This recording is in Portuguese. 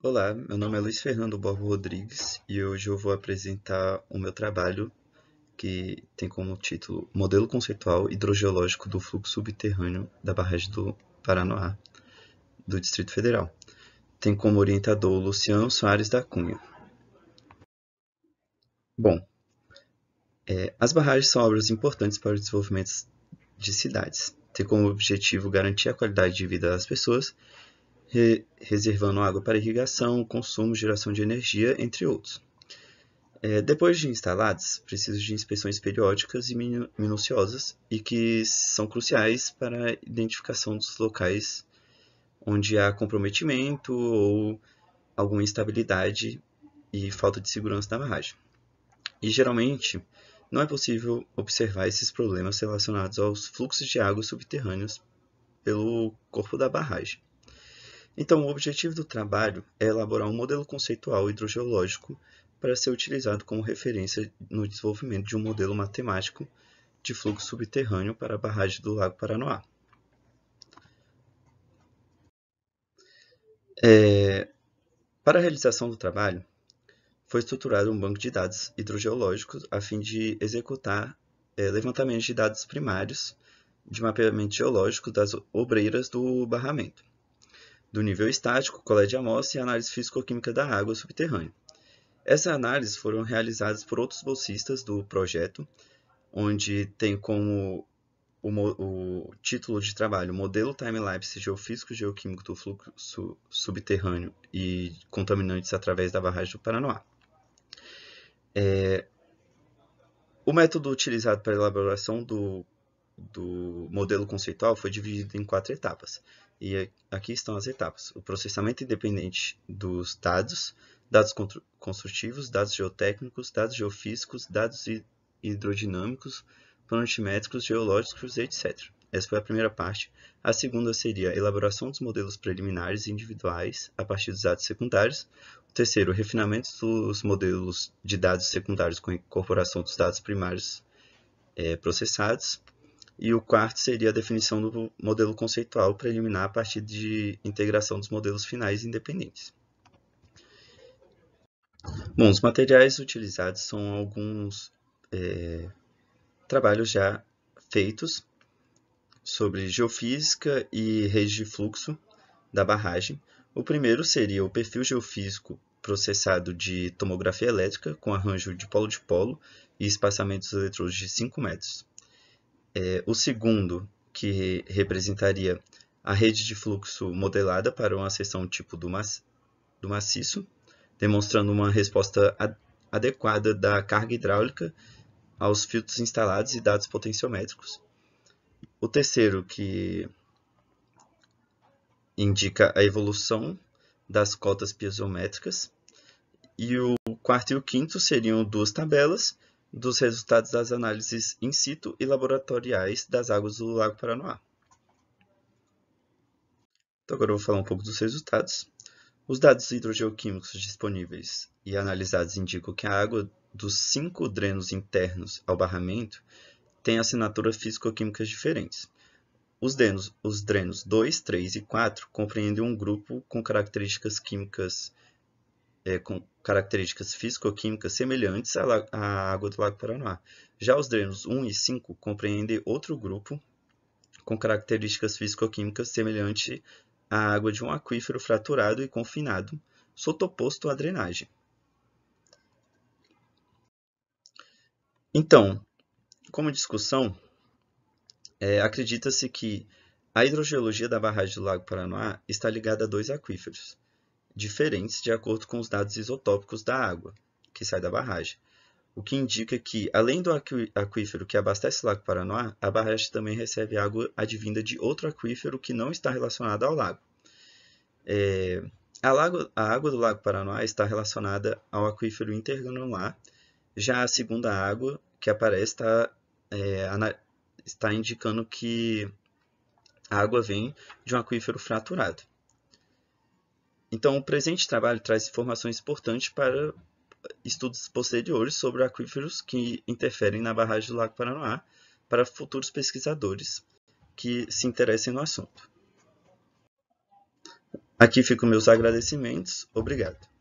Olá, meu nome é Luiz Fernando Borgo Rodrigues e hoje eu vou apresentar o meu trabalho que tem como título Modelo Conceitual Hidrogeológico do Fluxo Subterrâneo da Barragem do Paranoá, do Distrito Federal. Tem como orientador Luciano Soares da Cunha. Bom, é, as barragens são obras importantes para o desenvolvimento de cidades. Tem como objetivo garantir a qualidade de vida das pessoas re reservando água para irrigação, consumo, geração de energia, entre outros. É, depois de instalados, preciso de inspeções periódicas e minu minuciosas e que são cruciais para a identificação dos locais onde há comprometimento ou alguma instabilidade e falta de segurança da barragem. E geralmente não é possível observar esses problemas relacionados aos fluxos de água subterrâneos pelo corpo da barragem. Então, o objetivo do trabalho é elaborar um modelo conceitual hidrogeológico para ser utilizado como referência no desenvolvimento de um modelo matemático de fluxo subterrâneo para a barragem do Lago Paranoá. É, para a realização do trabalho, foi estruturado um banco de dados hidrogeológicos a fim de executar é, levantamentos de dados primários de mapeamento geológico das obreiras do barramento do nível estático, colégio de amostra e análise físico-química da água subterrânea. Essas análises foram realizadas por outros bolsistas do projeto, onde tem como o, o título de trabalho Modelo Timelapse Geofísico Geoquímico do Fluxo Subterrâneo e Contaminantes através da Barragem do Paranoá. É, o método utilizado para a elaboração do do modelo conceitual foi dividido em quatro etapas. E é, aqui estão as etapas. O processamento independente dos dados, dados construtivos, dados geotécnicos, dados geofísicos, dados hidrodinâmicos, planimétricos, geológicos, etc. Essa foi a primeira parte. A segunda seria a elaboração dos modelos preliminares individuais a partir dos dados secundários. O terceiro, refinamento dos modelos de dados secundários com incorporação dos dados primários é, processados. E o quarto seria a definição do modelo conceitual preliminar a partir de integração dos modelos finais independentes. Bom, os materiais utilizados são alguns é, trabalhos já feitos sobre geofísica e redes de fluxo da barragem. O primeiro seria o perfil geofísico processado de tomografia elétrica com arranjo de polo de polo e espaçamentos eletrodos de 5 metros. É, o segundo, que representaria a rede de fluxo modelada para uma seção tipo do, maci do maciço, demonstrando uma resposta ad adequada da carga hidráulica aos filtros instalados e dados potenciométricos. O terceiro, que indica a evolução das cotas piezométricas. E o quarto e o quinto seriam duas tabelas dos resultados das análises in situ e laboratoriais das águas do Lago Paranoá. Então agora eu vou falar um pouco dos resultados. Os dados hidrogeoquímicos disponíveis e analisados indicam que a água dos cinco drenos internos ao barramento tem assinaturas físico-químicas diferentes. Os drenos, os drenos 2, 3 e 4 compreendem um grupo com características químicas diferentes é, com características físico-químicas semelhantes à, água do Lago Paranoá. Já os drenos 1 e 5 compreendem outro grupo com características físico-químicas semelhantes à água de um aquífero fraturado e confinado, sotoposto à drenagem. Então, como discussão, é, acredita-se que a hidrogeologia da barragem do Lago Paranoá está ligada a dois aquíferos, diferentes de acordo com os dados isotópicos da água que sai da barragem, o que indica que, além do aquífero que abastece o Lago Paranoá, a barragem também recebe água advinda de outro aquífero que não está relacionado ao lago. É, a, lago a água do Lago Paranoá está relacionada ao aquífero intergranular, já a segunda água que aparece está, é, está indicando que a água vem de um aquífero fraturado. Então, o presente trabalho traz informações importantes para estudos posteriores sobre aquíferos que interferem na barragem do Lago Paranoá para futuros pesquisadores que se interessem no assunto. Aqui ficam meus agradecimentos. Obrigado.